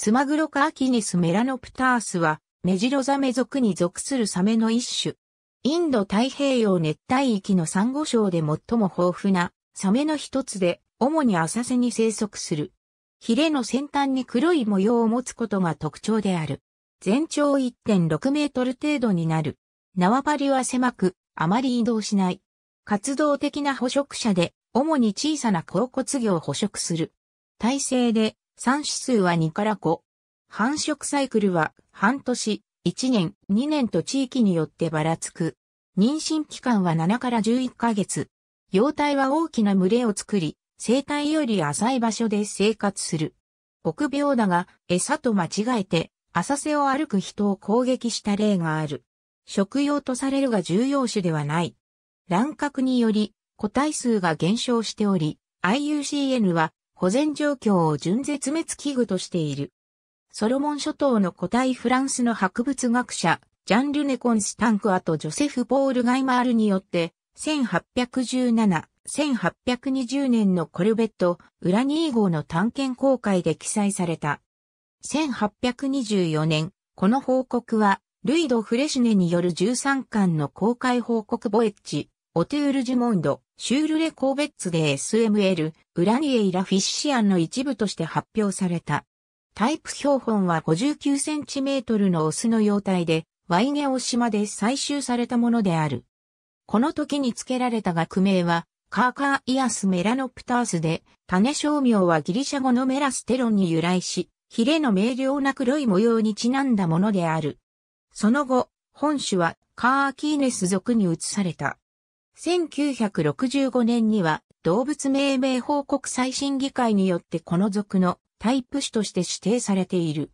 ツマグロカアキニスメラノプタースは、メジロザメ族に属するサメの一種。インド太平洋熱帯域のサンゴ礁で最も豊富なサメの一つで、主に浅瀬に生息する。ヒレの先端に黒い模様を持つことが特徴である。全長1.6メートル程度になる。縄張りは狭く、あまり移動しない。活動的な捕食者で、主に小さな甲骨魚を捕食する。体勢で産指数は2から5。繁殖サイクルは半年、1年、2年と地域によってばらつく。妊娠期間は7から11ヶ月。幼体は大きな群れを作り、生体より浅い場所で生活する。臆病だが、餌と間違えて、浅瀬を歩く人を攻撃した例がある。食用とされるが重要種ではない。乱獲により、個体数が減少しており、IUCN は保全状況を準絶滅危惧としている。ソロモン諸島の古代フランスの博物学者、ジャンル・ネコンスタンクアとジョセフ・ポール・ガイマールによって、1817、1820年のコルベット、ウラニー号の探検公開で記載された。1824年、この報告は、ルイド・フレシュネによる13巻の公開報告ボエッジ、オトゥール・ジュモンド、シュール・レ・コーベッツで SML、ウラニエイラ・フィッシアンの一部として発表された。タイプ標本は 59cm のオスの容体で、ワイゲオ島で採集されたものである。この時に付けられた学名は、カーカーイアスメラノプタースで、種商名はギリシャ語のメラステロンに由来し、ヒレの明瞭な黒い模様にちなんだものである。その後、本種はカーキーネス族に移された。1965年には動物命名報告最新議会によってこの属のタイプ種として指定されている。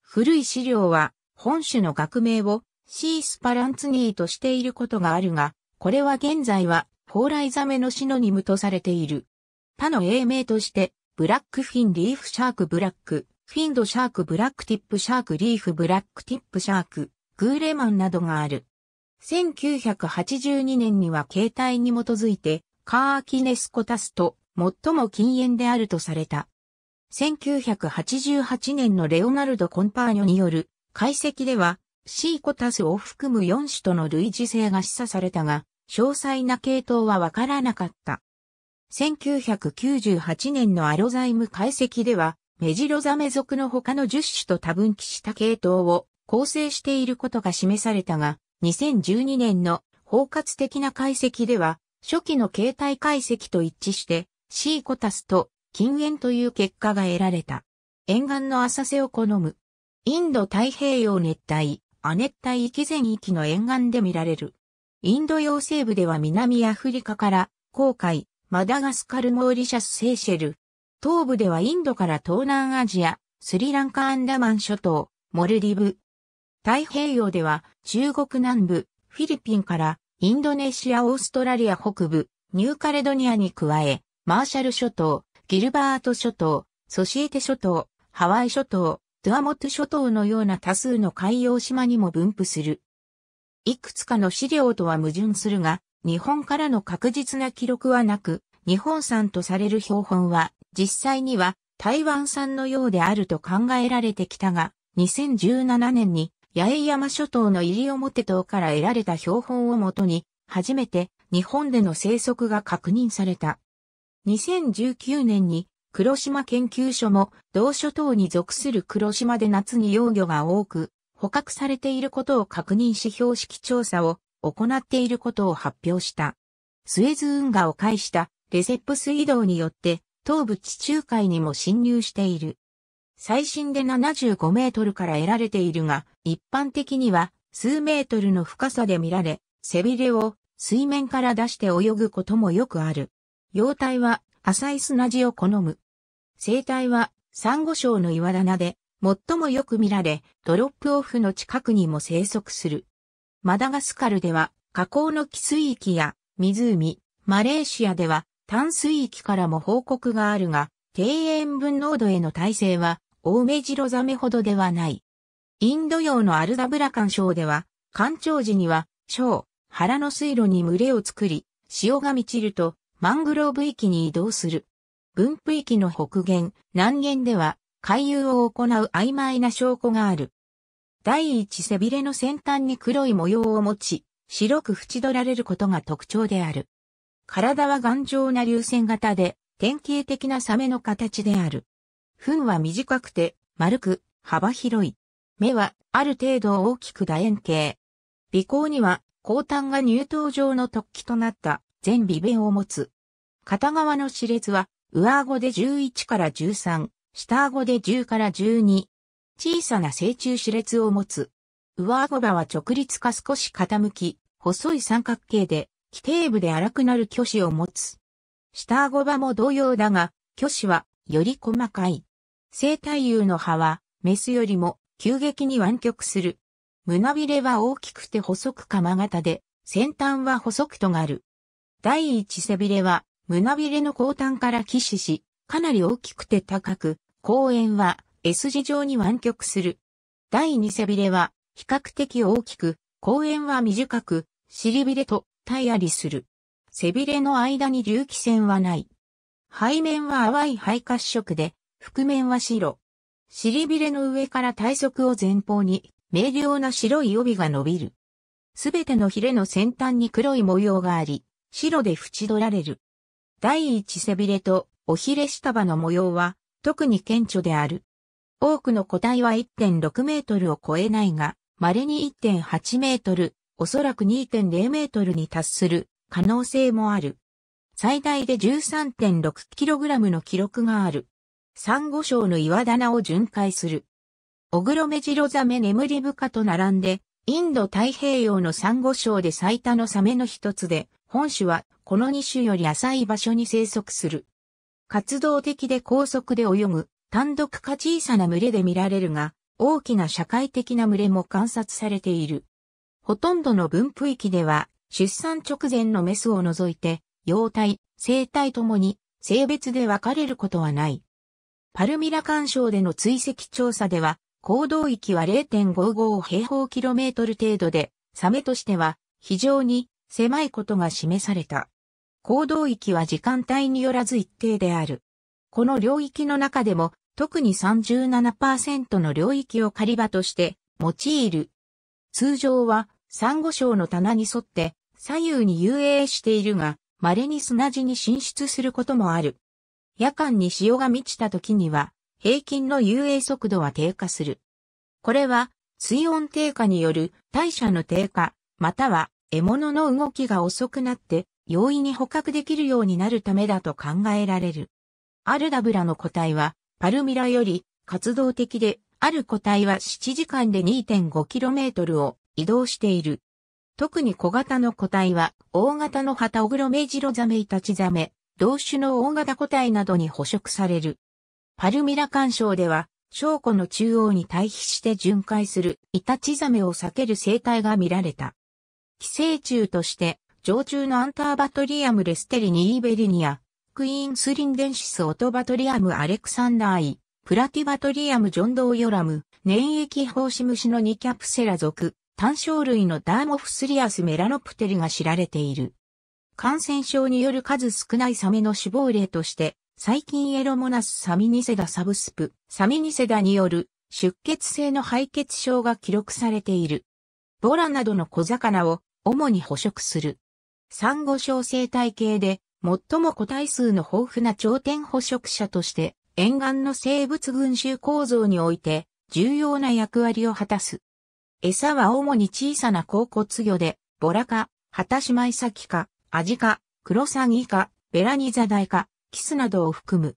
古い資料は本種の学名をシースパランツニーとしていることがあるが、これは現在は蓬莱ザメのシノニムとされている。他の英名として、ブラックフィンリーフシャークブラック、フィンドシャークブラックティップシャークリーフブラックティップシャーク、グーレマンなどがある。1982年には形態に基づいて、カーキネスコタスと最も禁煙であるとされた。1988年のレオナルド・コンパーニョによる解析では、シーコタスを含む4種との類似性が示唆されたが、詳細な系統はわからなかった。1998年のアロザイム解析では、メジロザメ属の他の10種と多分岐した系統を構成していることが示されたが、2012年の包括的な解析では、初期の形態解析と一致して、シーコタスと禁煙という結果が得られた。沿岸の浅瀬を好む。インド太平洋熱帯、亜熱帯域全域の沿岸で見られる。インド洋西部では南アフリカから、航海、マダガスカルモーリシャスセーシェル。東部ではインドから東南アジア、スリランカアンダマン諸島、モルディブ、太平洋では中国南部、フィリピンからインドネシア、オーストラリア北部、ニューカレドニアに加え、マーシャル諸島、ギルバート諸島、ソシエテ諸島、ハワイ諸島、ドゥアモト諸島のような多数の海洋島にも分布する。いくつかの資料とは矛盾するが、日本からの確実な記録はなく、日本産とされる標本は、実際には台湾産のようであると考えられてきたが、2017年に八重山諸島の西表島から得られた標本をもとに、初めて日本での生息が確認された。2019年に黒島研究所も同諸島に属する黒島で夏に幼魚が多く捕獲されていることを確認し標識調査を行っていることを発表した。スエズ運河を介したレセップ水道によって東部地中海にも侵入している。最新で75メートルから得られているが、一般的には数メートルの深さで見られ、背びれを水面から出して泳ぐこともよくある。幼体は浅い砂地を好む。生態はサンゴ礁の岩棚で最もよく見られ、ドロップオフの近くにも生息する。マダガスカルでは河口の寄水域や湖、マレーシアでは淡水域からも報告があるが、低塩分濃度への耐性は大ジロザメほどではない。インド洋のアルダブラカン省では、干潮時には、小、腹の水路に群れを作り、潮が満ちると、マングローブ域に移動する。分布域の北限、南限では、回遊を行う曖昧な証拠がある。第一背びれの先端に黒い模様を持ち、白く縁取られることが特徴である。体は頑丈な流線型で、典型的なサメの形である。糞は短くて、丸く、幅広い。目は、ある程度大きく楕円形。鼻孔には、後端が乳頭状の突起となった全微弁を持つ。片側の歯列は、上顎で11から13、下顎で10から12。小さな正中歯列を持つ。上顎歯は直立か少し傾き、細い三角形で、規定部で荒くなる虚子を持つ。下顎歯も同様だが、虚子は、より細かい。生体優の葉は、メスよりも急激に湾曲する。胸びれは大きくて細く釜型で、先端は細くとがる。第一背びれは、胸びれの後端から起死し、かなり大きくて高く、後円は S 字状に湾曲する。第二背びれは、比較的大きく、後円は短く、尻びれと体ありする。背びれの間に隆起線はない。背面は淡い肺褐色で、覆面は白。尻びれの上から体側を前方に、明瞭な白い帯が伸びる。すべてのヒレの先端に黒い模様があり、白で縁取られる。第一背びれとおひれ下場の模様は特に顕著である。多くの個体は1.6メートルを超えないが、稀に1.8メートル、おそらく2.0メートルに達する可能性もある。最大で1 3 6ラムの記録がある。珊瑚礁の岩棚を巡回する。オグロメジロザメ眠りブカと並んで、インド太平洋の珊瑚礁で最多のサメの一つで、本種はこの2種より浅い場所に生息する。活動的で高速で泳ぐ、単独か小さな群れで見られるが、大きな社会的な群れも観察されている。ほとんどの分布域では、出産直前のメスを除いて、幼体、生体ともに、性別で分かれることはない。パルミラ干渉での追跡調査では、行動域は0.55平方キロメートル程度で、サメとしては非常に狭いことが示された。行動域は時間帯によらず一定である。この領域の中でも特に37%の領域を狩り場として用いる。通常はサンゴ礁の棚に沿って左右に遊泳しているが、稀に砂地に進出することもある。夜間に潮が満ちた時には、平均の遊泳速度は低下する。これは、水温低下による代謝の低下、または獲物の動きが遅くなって容易に捕獲できるようになるためだと考えられる。アルダブラの個体はパルミラより活動的で、ある個体は7時間で 2.5km を移動している。特に小型の個体は大型のハタオグロメジロザメイタチザメ、同種の大型個体などに捕食される。パルミラ干渉では、証拠の中央に対比して巡回するイタチザメを避ける生態が見られた。寄生虫として、常駐のアンターバトリアムレステリニイベリニア、クイーンスリンデンシスオトバトリアムアレクサンダーイ、プラティバトリアムジョンドーヨラム、粘液胞子虫のニキャプセラ属、単生類のダーモフスリアスメラノプテリが知られている。感染症による数少ないサメの死亡例として、最近エロモナスサミニセダサブスプ、サミニセダによる出血性の敗血症が記録されている。ボラなどの小魚を主に捕食する。サンゴ礁生態系で最も個体数の豊富な頂点捕食者として沿岸の生物群衆構造において重要な役割を果たす。餌は主に小さな甲骨魚でボラか、ハタシマイサキか、アジ科、クロサギ科、ベラニザダイ科、キスなどを含む。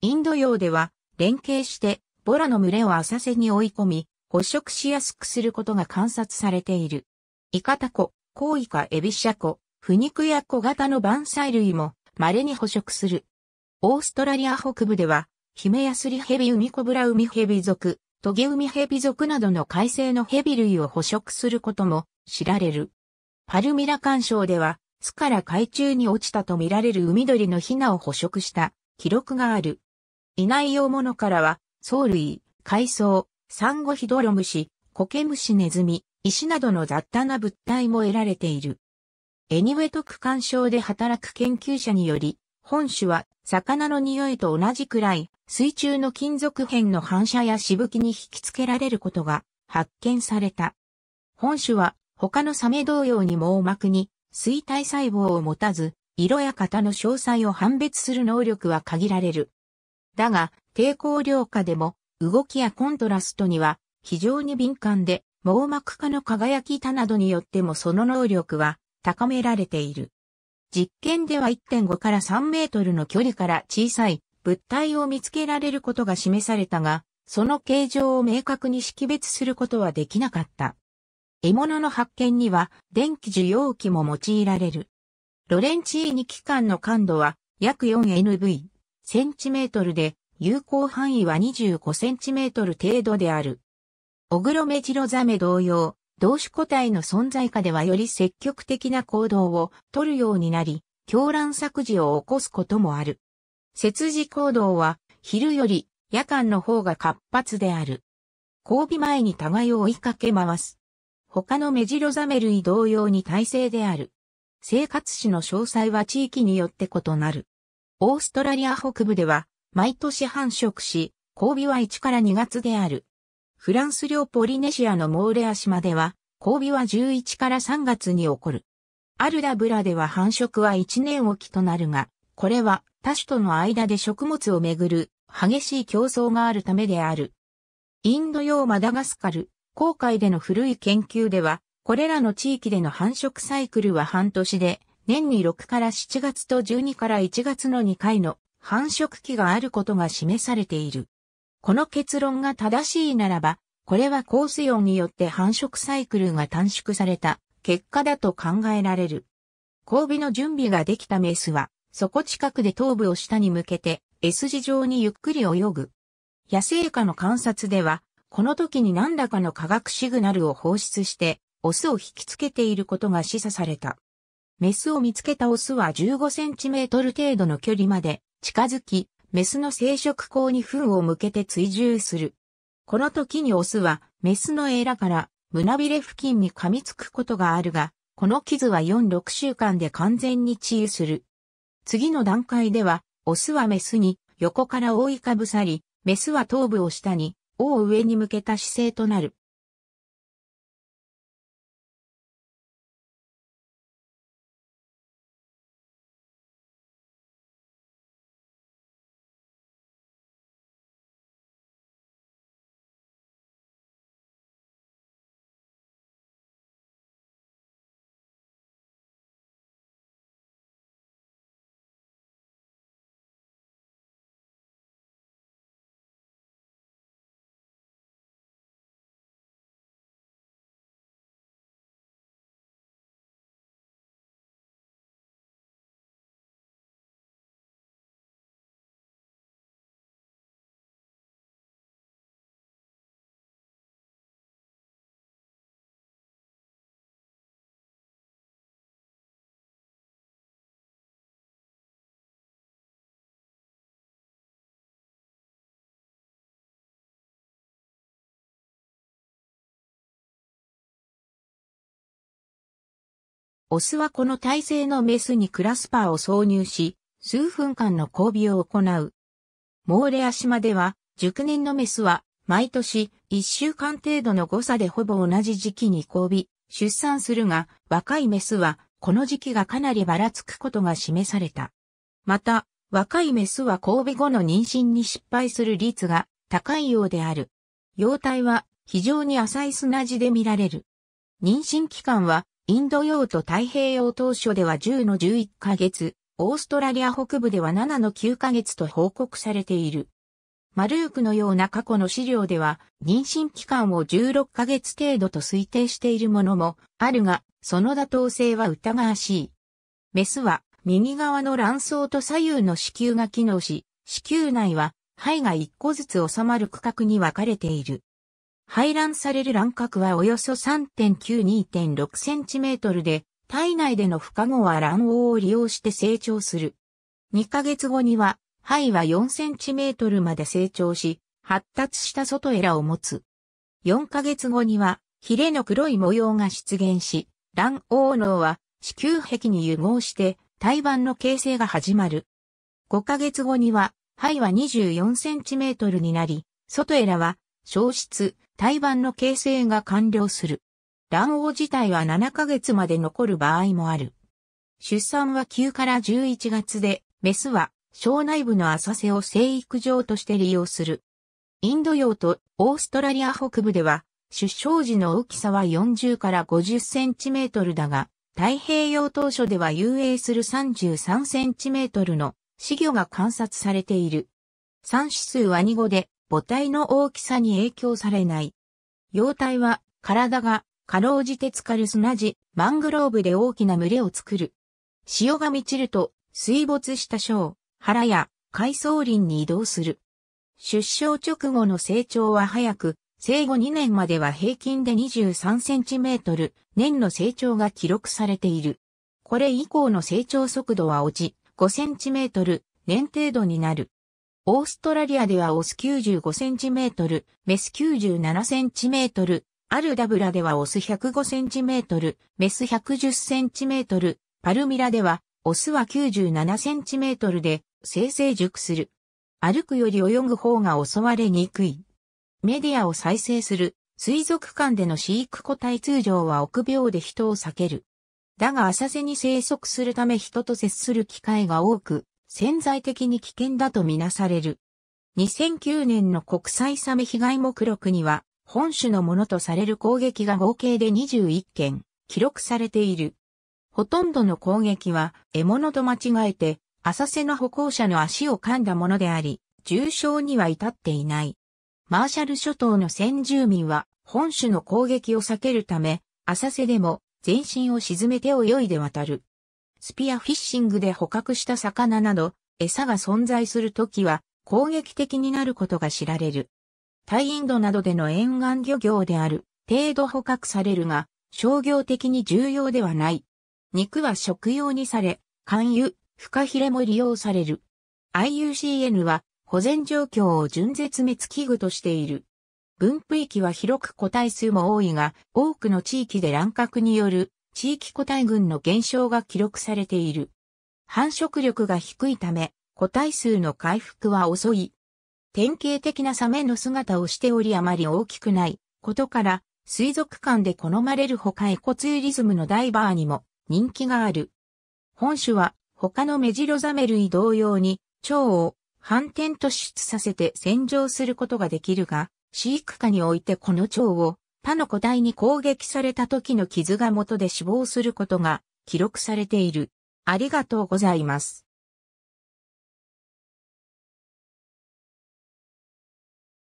インド洋では連携してボラの群れを浅瀬に追い込み、捕食しやすくすることが観察されている。イカタコ、コウイカエビシャコ、フニクヤコ型のバンサイ類も稀に捕食する。オーストラリア北部では、ヒメヤスリヘビウミコブラウミヘビ属、トゲウミヘビ属などの海生のヘビ類を捕食することも知られる。パルミラ干渉では、巣から海中に落ちたとみられる海鳥のヒナを捕食した記録がある。いない用物からは、藻類、海藻、サンゴヒドロムシ、コケムシネズミ、石などの雑多な物体も得られている。エニウェト区間症で働く研究者により、本種は魚の匂いと同じくらい水中の金属片の反射やしぶきに引きつけられることが発見された。本種は他のサメ同様に網膜に錐体細胞を持たず、色や型の詳細を判別する能力は限られる。だが、抵抗量下でも、動きやコントラストには非常に敏感で、網膜化の輝き田などによってもその能力は高められている。実験では1.5から3メートルの距離から小さい物体を見つけられることが示されたが、その形状を明確に識別することはできなかった。獲物の発見には電気受容器も用いられる。ロレンチーニ機関の感度は約 4NV センチメートルで有効範囲は25センチメートル程度である。オグロメジロザメ同様、同種個体の存在下ではより積極的な行動をとるようになり、狂乱作事を起こすこともある。節時行動は昼より夜間の方が活発である。交尾前に互いを追いかけ回す。他のメジロザメ類同様に耐性である。生活史の詳細は地域によって異なる。オーストラリア北部では、毎年繁殖し、交尾は1から2月である。フランス領ポリネシアのモーレア島では、交尾は11から3月に起こる。アルダブラでは繁殖は1年おきとなるが、これは他種との間で食物をめぐる激しい競争があるためである。インド洋マダガスカル、航海での古い研究では、これらの地域での繁殖サイクルは半年で、年に6から7月と12から1月の2回の繁殖期があることが示されている。この結論が正しいならば、これは高水温によって繁殖サイクルが短縮された結果だと考えられる。交尾の準備ができたメスは、そこ近くで頭部を下に向けて S 字状にゆっくり泳ぐ。野生下の観察では、この時に何らかの化学シグナルを放出して、オスを引きつけていることが示唆された。メスを見つけたオスは15センチメートル程度の距離まで近づき、メスの生殖口に糞を向けて追従する。この時にオスは、メスのエラから胸びれ付近に噛みつくことがあるが、この傷は4、6週間で完全に治癒する。次の段階では、オスはメスに横から覆いかぶさり、メスは頭部を下に王上に向けた姿勢となる。オスはこの体勢のメスにクラスパーを挿入し、数分間の交尾を行う。モーレア島では、熟年のメスは、毎年、1週間程度の誤差でほぼ同じ時期に交尾、出産するが、若いメスは、この時期がかなりばらつくことが示された。また、若いメスは交尾後の妊娠に失敗する率が高いようである。幼体は非常に浅い砂地で見られる。妊娠期間はインド洋と太平洋当初では10の11ヶ月、オーストラリア北部では7の9ヶ月と報告されている。マルークのような過去の資料では、妊娠期間を16ヶ月程度と推定しているものもあるが、その妥当性は疑わしい。メスは、右側の卵巣と左右の子宮が機能し、子宮内は、肺が1個ずつ収まる区画に分かれている。排卵される卵角はおよそ 3.92.6cm で、体内での孵化後は卵黄を利用して成長する。2ヶ月後には、肺は 4cm まで成長し、発達した外エラを持つ。4ヶ月後には、ヒレの黒い模様が出現し、卵黄脳は子宮壁に融合して胎盤の形成が始まる。5ヶ月後には、肺は 24cm になり、外エラは消失、胎盤の形成が完了する。卵黄自体は7ヶ月まで残る場合もある。出産は9から11月で、メスは小内部の浅瀬を生育場として利用する。インド洋とオーストラリア北部では、出生時の大きさは40から50センチメートルだが、太平洋当初では遊泳する33センチメートルの死魚が観察されている。産子数は2語で、母体の大きさに影響されない。幼体は体がかろうじて浸かる砂地、マングローブで大きな群れを作る。潮が満ちると水没した小、腹や海藻林に移動する。出生直後の成長は早く、生後2年までは平均で23センチメートル、年の成長が記録されている。これ以降の成長速度は落ち、5センチメートル、年程度になる。オーストラリアではオス 95cm、メス 97cm、アルダブラではオス 105cm、メス 110cm、パルミラではオスは 97cm で生成熟する。歩くより泳ぐ方が襲われにくい。メディアを再生する水族館での飼育個体通常は臆病で人を避ける。だが浅瀬に生息するため人と接する機会が多く、潜在的に危険だとみなされる。2009年の国際サメ被害目録には、本種のものとされる攻撃が合計で21件、記録されている。ほとんどの攻撃は、獲物と間違えて、浅瀬の歩行者の足を噛んだものであり、重傷には至っていない。マーシャル諸島の先住民は、本種の攻撃を避けるため、浅瀬でも全身を沈めて泳いで渡る。スピアフィッシングで捕獲した魚など、餌が存在するときは攻撃的になることが知られる。タイインドなどでの沿岸漁業である程度捕獲されるが、商業的に重要ではない。肉は食用にされ、肝油、フカヒレも利用される。IUCN は保全状況を純絶滅危惧としている。分布域は広く個体数も多いが、多くの地域で乱獲による地域個体群の減少が記録されている。繁殖力が低いため、個体数の回復は遅い。典型的なサメの姿をしておりあまり大きくないことから、水族館で好まれる他エコツーリズムのダイバーにも人気がある。本種は他のメジロザメ類同様に蝶を反転突出させて洗浄することができるが、飼育下においてこの蝶を他の個体に攻撃された時の傷が元で死亡することが記録されている。ありがとうございます。